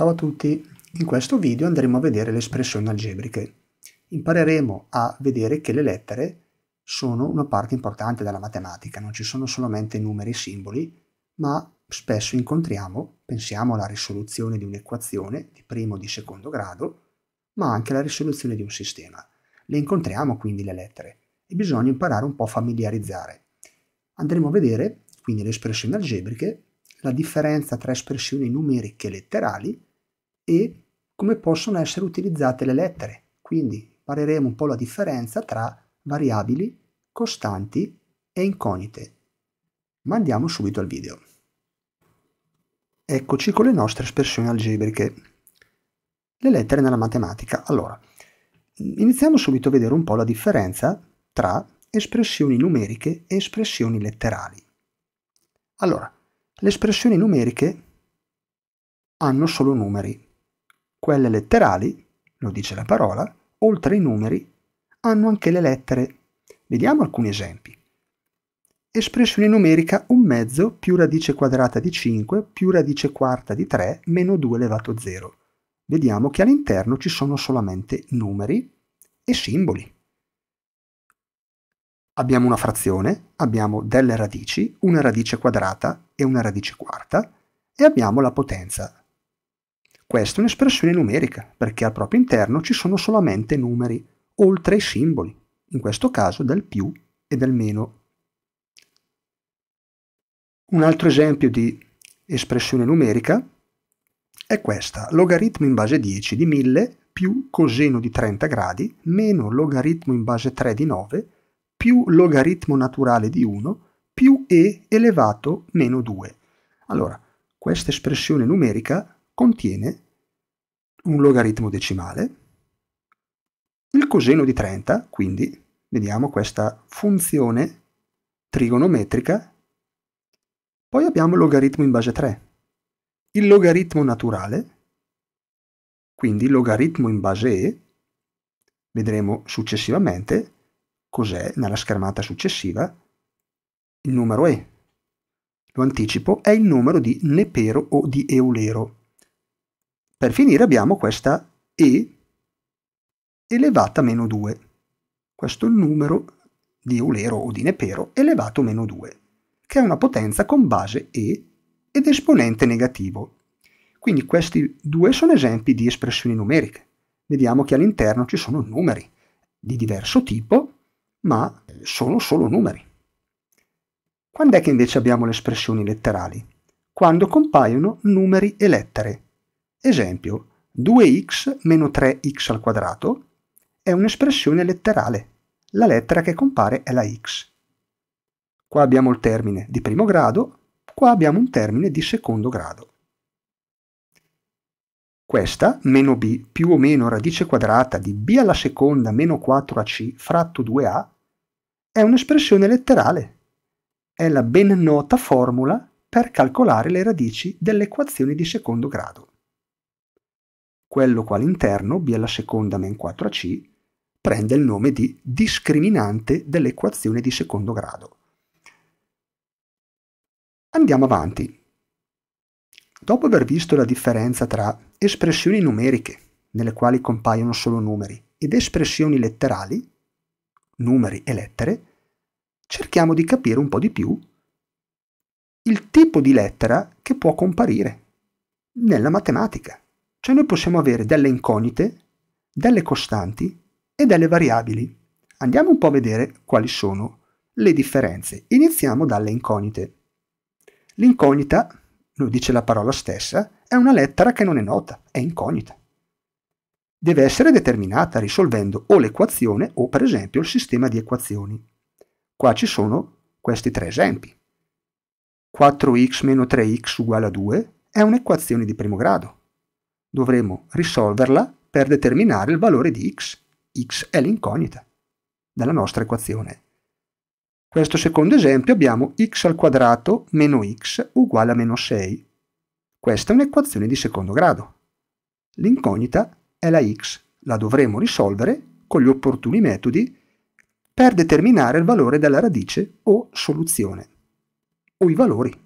Ciao a tutti, in questo video andremo a vedere le espressioni algebriche. Impareremo a vedere che le lettere sono una parte importante della matematica, non ci sono solamente numeri e simboli, ma spesso incontriamo, pensiamo alla risoluzione di un'equazione di primo o di secondo grado, ma anche alla risoluzione di un sistema. Le incontriamo quindi le lettere e bisogna imparare un po' a familiarizzare. Andremo a vedere quindi le espressioni algebriche, la differenza tra espressioni numeriche e letterali e come possono essere utilizzate le lettere. Quindi impareremo un po' la differenza tra variabili, costanti e incognite. Ma andiamo subito al video. Eccoci con le nostre espressioni algebriche. Le lettere nella matematica. Allora, iniziamo subito a vedere un po' la differenza tra espressioni numeriche e espressioni letterali. Allora, le espressioni numeriche hanno solo numeri, quelle letterali, lo dice la parola, oltre ai numeri, hanno anche le lettere. Vediamo alcuni esempi. Espressione numerica 1 mezzo più radice quadrata di 5 più radice quarta di 3 meno 2 elevato a 0. Vediamo che all'interno ci sono solamente numeri e simboli. Abbiamo una frazione, abbiamo delle radici, una radice quadrata e una radice quarta, e abbiamo la potenza, questa è un'espressione numerica, perché al proprio interno ci sono solamente numeri, oltre ai simboli, in questo caso del più e del meno. Un altro esempio di espressione numerica è questa, logaritmo in base 10 di 1000 più coseno di 30 gradi meno logaritmo in base 3 di 9 più logaritmo naturale di 1 più e elevato meno 2. Allora, questa espressione numerica contiene un logaritmo decimale, il coseno di 30, quindi vediamo questa funzione trigonometrica, poi abbiamo il logaritmo in base 3, il logaritmo naturale, quindi logaritmo in base e, vedremo successivamente cos'è nella schermata successiva, il numero e. Lo anticipo, è il numero di Nepero o di Eulero per finire abbiamo questa E elevata a meno 2, questo è il numero di Eulero o di Nepero elevato a meno 2, che è una potenza con base E ed esponente negativo. Quindi questi due sono esempi di espressioni numeriche. Vediamo che all'interno ci sono numeri di diverso tipo, ma sono solo numeri. Quando è che invece abbiamo le espressioni letterali? Quando compaiono numeri e lettere, Esempio, 2x meno 3x al quadrato è un'espressione letterale. La lettera che compare è la x. Qua abbiamo il termine di primo grado, qua abbiamo un termine di secondo grado. Questa, meno b, più o meno radice quadrata di b alla seconda meno 4ac fratto 2a, è un'espressione letterale. È la ben nota formula per calcolare le radici delle equazioni di secondo grado. Quello qua all'interno, b alla seconda meno 4ac, prende il nome di discriminante dell'equazione di secondo grado. Andiamo avanti. Dopo aver visto la differenza tra espressioni numeriche, nelle quali compaiono solo numeri, ed espressioni letterali, numeri e lettere, cerchiamo di capire un po' di più il tipo di lettera che può comparire nella matematica. Cioè noi possiamo avere delle incognite, delle costanti e delle variabili. Andiamo un po' a vedere quali sono le differenze. Iniziamo dalle incognite. L'incognita, lo dice la parola stessa, è una lettera che non è nota, è incognita. Deve essere determinata risolvendo o l'equazione o per esempio il sistema di equazioni. Qua ci sono questi tre esempi. 4x 3x uguale a 2 è un'equazione di primo grado. Dovremo risolverla per determinare il valore di x. x è l'incognita della nostra equazione. Questo secondo esempio abbiamo x al quadrato meno x uguale a meno 6. Questa è un'equazione di secondo grado. L'incognita è la x, la dovremo risolvere con gli opportuni metodi per determinare il valore della radice o soluzione, o i valori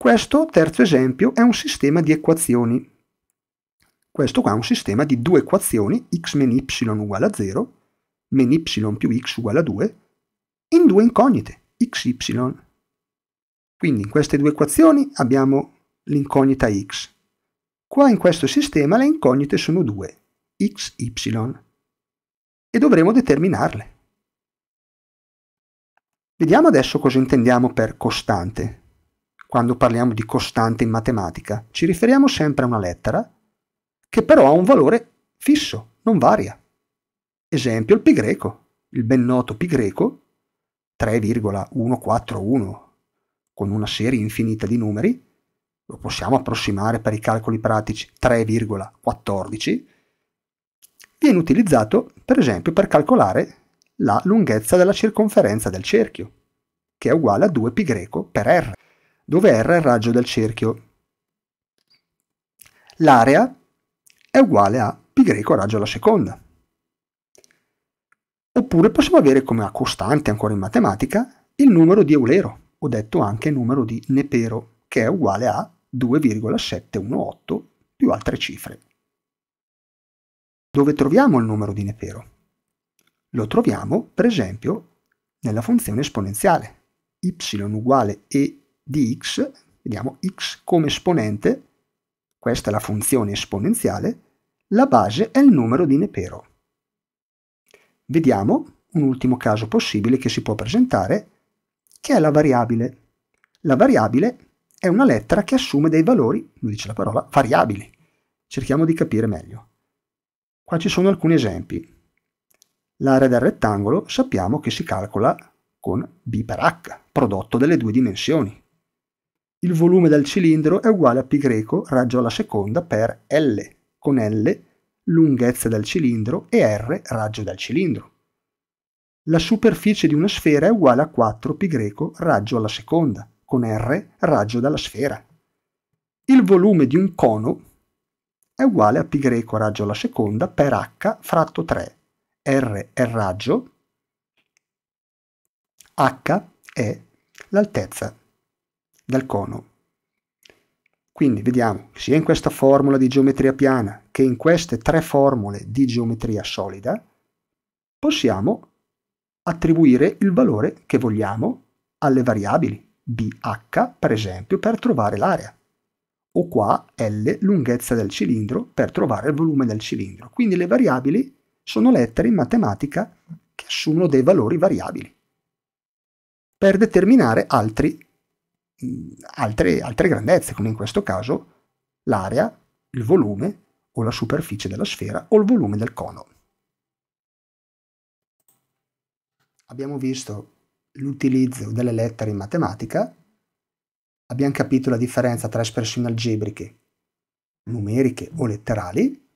questo terzo esempio è un sistema di equazioni. Questo qua è un sistema di due equazioni, x meno y uguale a 0, meno y più x uguale a 2, in due incognite, x, y. Quindi in queste due equazioni abbiamo l'incognita x. Qua in questo sistema le incognite sono due, x, y, e dovremo determinarle. Vediamo adesso cosa intendiamo per costante quando parliamo di costante in matematica. Ci riferiamo sempre a una lettera che però ha un valore fisso, non varia. Esempio il pi greco, il ben noto pi greco 3,141 con una serie infinita di numeri, lo possiamo approssimare per i calcoli pratici 3,14, viene utilizzato per esempio per calcolare la lunghezza della circonferenza del cerchio, che è uguale a 2π per r dove R è il raggio del cerchio. L'area è uguale a π raggio alla seconda. Oppure possiamo avere come una costante ancora in matematica il numero di Eulero, o detto anche numero di Nepero, che è uguale a 2,718 più altre cifre. Dove troviamo il numero di Nepero? Lo troviamo, per esempio, nella funzione esponenziale y uguale e di x, vediamo x come esponente, questa è la funzione esponenziale, la base è il numero di Nepero. Vediamo un ultimo caso possibile che si può presentare, che è la variabile. La variabile è una lettera che assume dei valori, lo dice la parola, variabili. Cerchiamo di capire meglio. Qua ci sono alcuni esempi. L'area del rettangolo sappiamo che si calcola con b per h, prodotto delle due dimensioni il volume del cilindro è uguale a π greco raggio alla seconda per L, con L lunghezza del cilindro e R raggio del cilindro. La superficie di una sfera è uguale a 4 π greco raggio alla seconda, con R raggio dalla sfera. Il volume di un cono è uguale a π greco raggio alla seconda per H fratto 3. R è raggio, H è l'altezza dal cono. Quindi vediamo sia in questa formula di geometria piana che in queste tre formule di geometria solida possiamo attribuire il valore che vogliamo alle variabili BH per esempio per trovare l'area o qua L lunghezza del cilindro per trovare il volume del cilindro. Quindi le variabili sono lettere in matematica che assumono dei valori variabili per determinare altri altre, altre grandezze, come in questo caso l'area, il volume o la superficie della sfera o il volume del cono. Abbiamo visto l'utilizzo delle lettere in matematica, abbiamo capito la differenza tra espressioni algebriche, numeriche o letterali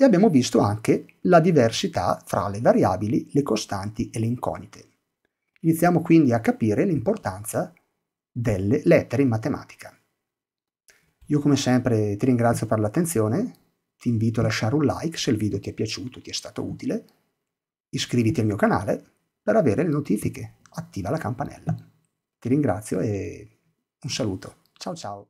e abbiamo visto anche la diversità fra le variabili, le costanti e le incognite. Iniziamo quindi a capire l'importanza delle lettere in matematica. Io come sempre ti ringrazio per l'attenzione, ti invito a lasciare un like se il video ti è piaciuto, ti è stato utile, iscriviti al mio canale per avere le notifiche, attiva la campanella. Ti ringrazio e un saluto. Ciao ciao!